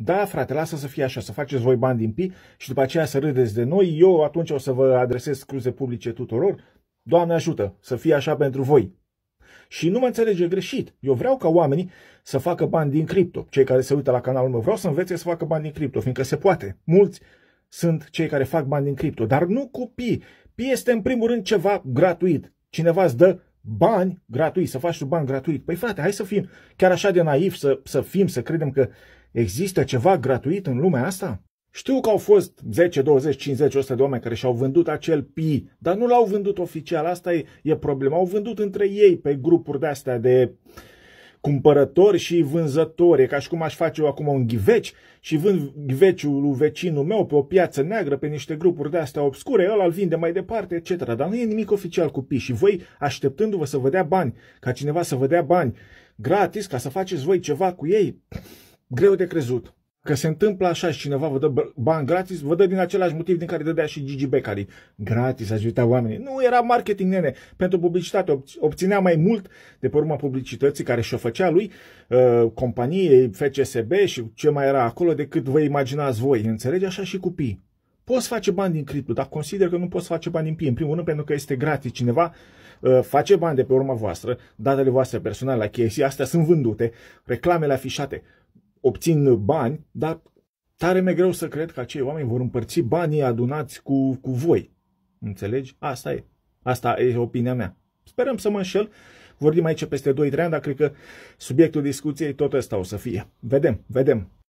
Da, frate, lasă să fie așa, să faceți voi bani din pi și după aceea să râdeți de noi. Eu atunci o să vă adresez scuze publice tuturor. Doamne ajută să fie așa pentru voi. Și nu mă înțelege greșit. Eu vreau ca oamenii să facă bani din cripto. Cei care se uită la canalul meu vreau să învețe să facă bani din cripto, fiindcă se poate. Mulți sunt cei care fac bani din cripto, dar nu cu pi. Pi este în primul rând ceva gratuit. Cineva îți dă bani gratuit, să faci tu bani gratuit. Păi frate, hai să fim chiar așa de naiv, să, să fim, să credem că există ceva gratuit în lumea asta? Știu că au fost 10, 20, 50, 100 de oameni care și-au vândut acel pi, dar nu l-au vândut oficial, asta e, e problema. Au vândut între ei pe grupuri de astea de uh, cumpărători și vânzători. E ca și cum aș face eu acum un ghiveci și vând ghiveciul lui vecinul meu pe o piață neagră, pe niște grupuri de-astea obscure, ăla îl vinde mai departe, etc. Dar nu e nimic oficial cu piși. Voi așteptându-vă să vă dea bani, ca cineva să vă dea bani gratis, ca să faceți voi ceva cu ei, greu de crezut. Că se întâmplă așa și cineva vă dă bani gratis, vă dă din același motiv din care dădea și Gigi Becali. Gratis, ajuta oamenii. Nu, era marketing, nene. Pentru publicitate obținea mai mult de pe urma publicității care și-o făcea lui, uh, companiei, FCSB și ce mai era acolo decât vă imaginați voi. Înțelege Așa și copii. Poți face bani din cripto, dar consider că nu poți face bani din PI. În primul rând pentru că este gratis. Cineva uh, face bani de pe urma voastră, datele voastre personale la chestii, astea sunt vândute, reclamele afișate obțin bani, dar tare mi greu să cred că acei oameni vor împărți banii adunați cu, cu voi. Înțelegi? Asta e. Asta e opinia mea. Sperăm să mă înșel. Vorbim aici peste 2-3 ani, dar cred că subiectul discuției tot ăsta o să fie. Vedem, vedem.